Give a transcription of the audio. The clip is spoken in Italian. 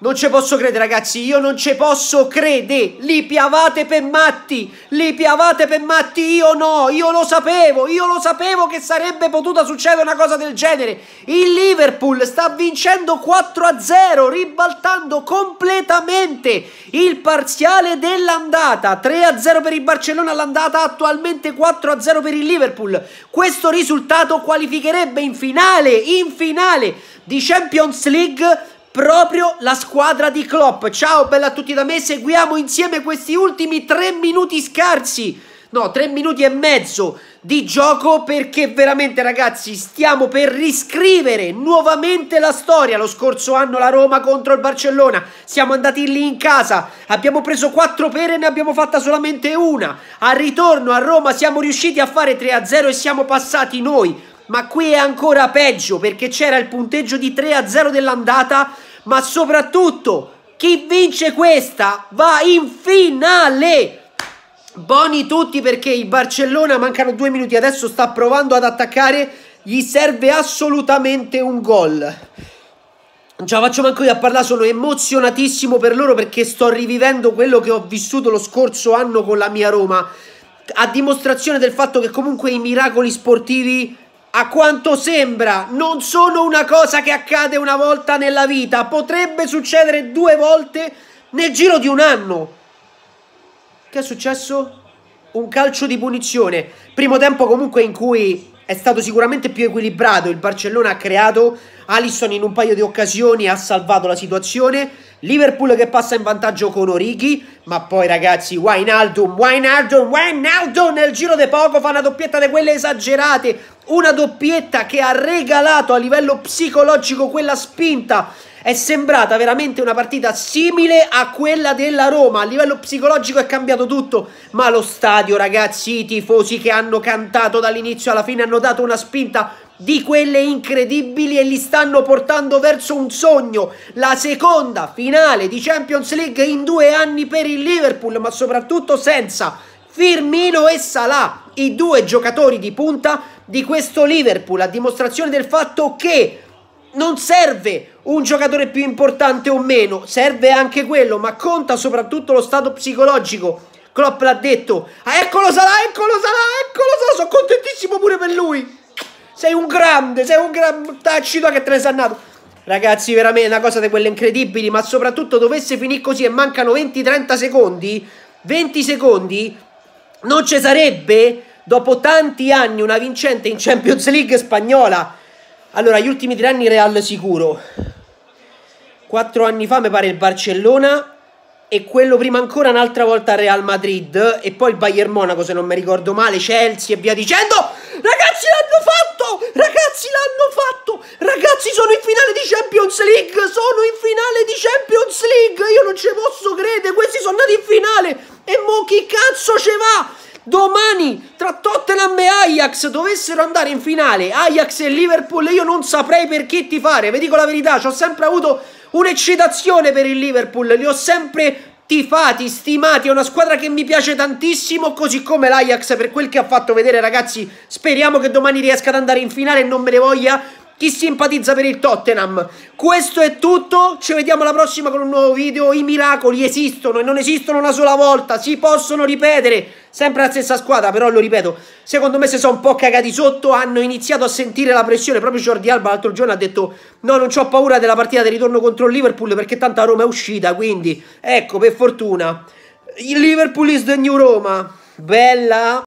Non ci posso credere, ragazzi. Io non ci posso credere. Li piavate per matti. Li piavate per matti. Io no. Io lo sapevo. Io lo sapevo che sarebbe potuta succedere una cosa del genere. Il Liverpool sta vincendo 4-0, ribaltando completamente il parziale dell'andata. 3-0 per il Barcellona all'andata, attualmente 4-0 per il Liverpool. Questo risultato qualificherebbe in finale, in finale di Champions League proprio la squadra di Klopp. Ciao, bella a tutti da me, seguiamo insieme questi ultimi tre minuti scarsi. No, tre minuti e mezzo di gioco perché veramente ragazzi stiamo per riscrivere nuovamente la storia. Lo scorso anno la Roma contro il Barcellona, siamo andati lì in casa, abbiamo preso quattro pere e ne abbiamo fatta solamente una. Al ritorno a Roma siamo riusciti a fare 3-0 e siamo passati noi ma qui è ancora peggio perché c'era il punteggio di 3 a 0 dell'andata, ma soprattutto chi vince questa va in finale. Boni tutti perché il Barcellona mancano due minuti adesso sta provando ad attaccare, gli serve assolutamente un gol. Non ce la faccio manco io a parlare, sono emozionatissimo per loro perché sto rivivendo quello che ho vissuto lo scorso anno con la mia Roma. A dimostrazione del fatto che comunque i miracoli sportivi a quanto sembra, non sono una cosa che accade una volta nella vita, potrebbe succedere due volte nel giro di un anno. Che è successo? Un calcio di punizione. Primo tempo comunque in cui è stato sicuramente più equilibrato, il Barcellona ha creato, Alisson in un paio di occasioni ha salvato la situazione Liverpool che passa in vantaggio con Orighi, ma poi ragazzi Wijnaldum, Wijnaldum, Wijnaldum nel giro di poco fa una doppietta di quelle esagerate, una doppietta che ha regalato a livello psicologico quella spinta è sembrata veramente una partita simile a quella della Roma. A livello psicologico è cambiato tutto, ma lo stadio, ragazzi, i tifosi che hanno cantato dall'inizio alla fine hanno dato una spinta di quelle incredibili e li stanno portando verso un sogno, la seconda finale di Champions League in due anni per il Liverpool, ma soprattutto senza Firmino e Salah, i due giocatori di punta di questo Liverpool, a dimostrazione del fatto che non serve un giocatore più importante o meno, serve anche quello, ma conta soprattutto lo stato psicologico. Klopp l'ha detto, ah, eccolo Salah, eccolo Salah, eccolo Salah, sono contentissimo pure per lui. Sei un grande, sei un grande tacito che te ne sei andato. Ragazzi, veramente una cosa di quelle incredibili, ma soprattutto dovesse finire così e mancano 20-30 secondi, 20 secondi, non ci sarebbe dopo tanti anni una vincente in Champions League spagnola. Allora, gli ultimi tre anni Real sicuro. Quattro anni fa mi pare il Barcellona e quello prima ancora un'altra volta Real Madrid e poi il Bayern Monaco se non mi ricordo male, Chelsea e via dicendo. Ragazzi l'hanno fatto! Ragazzi, l'hanno fatto! Ragazzi, sono in finale di Champions League! Sono in finale di Champions League! Io non ci posso credere! Questi sono andati in finale! E mo chi cazzo ce va? Domani tra Tottenham e Ajax dovessero andare in finale Ajax e Liverpool io non saprei perché chi ti fare, vi dico la verità, ci ho sempre avuto un'eccitazione per il Liverpool, li ho sempre tifati, stimati, è una squadra che mi piace tantissimo, così come l'Ajax per quel che ha fatto vedere ragazzi, speriamo che domani riesca ad andare in finale e non me ne voglia chi simpatizza per il Tottenham. Questo è tutto, ci vediamo alla prossima con un nuovo video. I miracoli esistono e non esistono una sola volta, si possono ripetere. Sempre la stessa squadra, però lo ripeto, secondo me se sono un po' cagati sotto, hanno iniziato a sentire la pressione. Proprio Jordi Alba l'altro giorno ha detto no, non ho paura della partita di ritorno contro il Liverpool perché tanta Roma è uscita, quindi ecco, per fortuna. Il Liverpool is the new Roma. Bella!